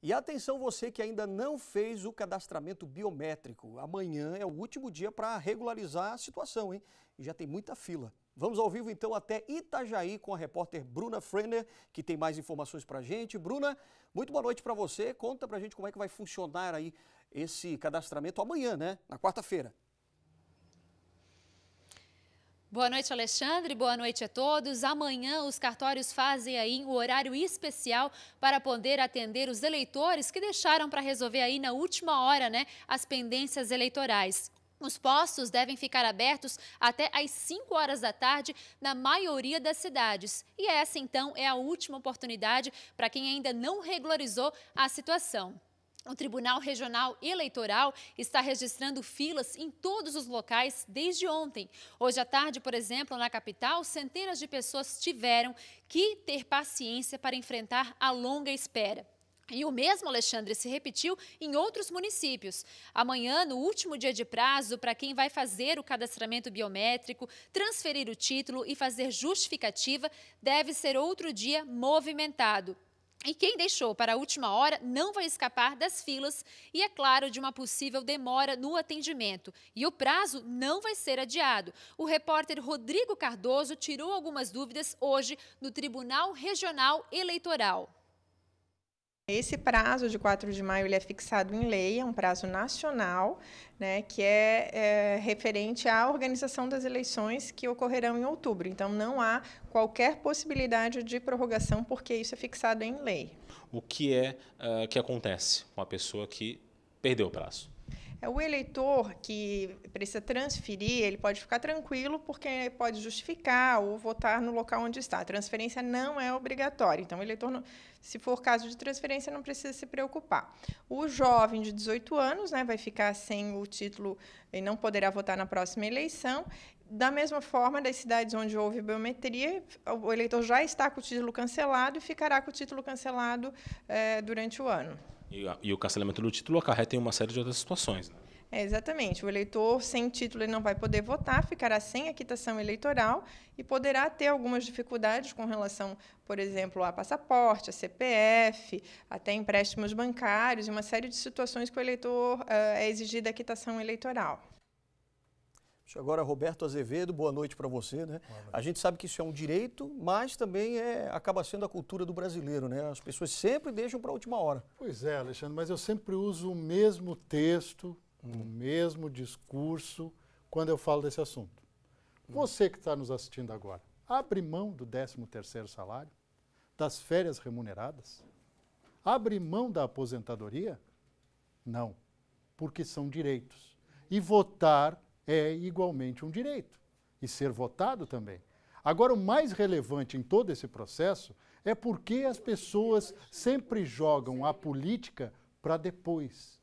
E atenção você que ainda não fez o cadastramento biométrico. Amanhã é o último dia para regularizar a situação, hein? E já tem muita fila. Vamos ao vivo então até Itajaí com a repórter Bruna Frenner, que tem mais informações para a gente. Bruna, muito boa noite para você. Conta para a gente como é que vai funcionar aí esse cadastramento amanhã, né? Na quarta-feira. Boa noite, Alexandre. Boa noite a todos. Amanhã os cartórios fazem aí um horário especial para poder atender os eleitores que deixaram para resolver aí na última hora, né, as pendências eleitorais. Os postos devem ficar abertos até às 5 horas da tarde na maioria das cidades. E essa, então, é a última oportunidade para quem ainda não regularizou a situação. O Tribunal Regional Eleitoral está registrando filas em todos os locais desde ontem. Hoje à tarde, por exemplo, na capital, centenas de pessoas tiveram que ter paciência para enfrentar a longa espera. E o mesmo, Alexandre, se repetiu em outros municípios. Amanhã, no último dia de prazo, para quem vai fazer o cadastramento biométrico, transferir o título e fazer justificativa, deve ser outro dia movimentado. E quem deixou para a última hora não vai escapar das filas e, é claro, de uma possível demora no atendimento. E o prazo não vai ser adiado. O repórter Rodrigo Cardoso tirou algumas dúvidas hoje no Tribunal Regional Eleitoral. Esse prazo de 4 de maio ele é fixado em lei, é um prazo nacional, né, que é, é, referente à organização das eleições que ocorrerão em outubro. Então, não há qualquer possibilidade de prorrogação, porque isso é fixado em lei. O que é uh, que acontece com a pessoa que perdeu o prazo? É o eleitor que precisa transferir, ele pode ficar tranquilo porque pode justificar ou votar no local onde está. A transferência não é obrigatória. Então, o eleitor, não, se for caso de transferência, não precisa se preocupar. O jovem de 18 anos né, vai ficar sem o título e não poderá votar na próxima eleição. Da mesma forma, das cidades onde houve biometria, o eleitor já está com o título cancelado e ficará com o título cancelado eh, durante o ano. E, a, e o cancelamento do título acarreta em uma série de outras situações. Né? É, exatamente. O eleitor sem título não vai poder votar, ficará sem a quitação eleitoral e poderá ter algumas dificuldades com relação, por exemplo, a passaporte, a CPF, até empréstimos bancários e uma série de situações que o eleitor uh, é exigida a quitação eleitoral. Agora, Roberto Azevedo, boa noite para você. Né? A gente sabe que isso é um direito, mas também é, acaba sendo a cultura do brasileiro. Né? As pessoas sempre deixam para a última hora. Pois é, Alexandre, mas eu sempre uso o mesmo texto, hum. o mesmo discurso quando eu falo desse assunto. Hum. Você que está nos assistindo agora, abre mão do 13º salário, das férias remuneradas? Abre mão da aposentadoria? Não, porque são direitos. E votar é igualmente um direito e ser votado também. Agora, o mais relevante em todo esse processo é porque as pessoas sempre jogam a política para depois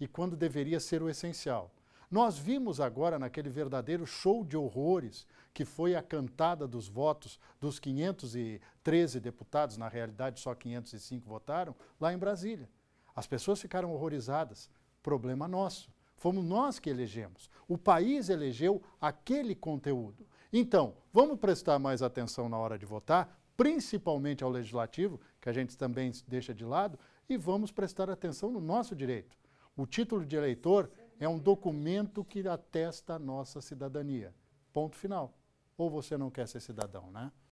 e quando deveria ser o essencial. Nós vimos agora naquele verdadeiro show de horrores que foi a cantada dos votos dos 513 deputados, na realidade só 505 votaram, lá em Brasília. As pessoas ficaram horrorizadas. Problema nosso. Fomos nós que elegemos. O país elegeu aquele conteúdo. Então, vamos prestar mais atenção na hora de votar, principalmente ao legislativo, que a gente também deixa de lado, e vamos prestar atenção no nosso direito. O título de eleitor é um documento que atesta a nossa cidadania. Ponto final. Ou você não quer ser cidadão, né?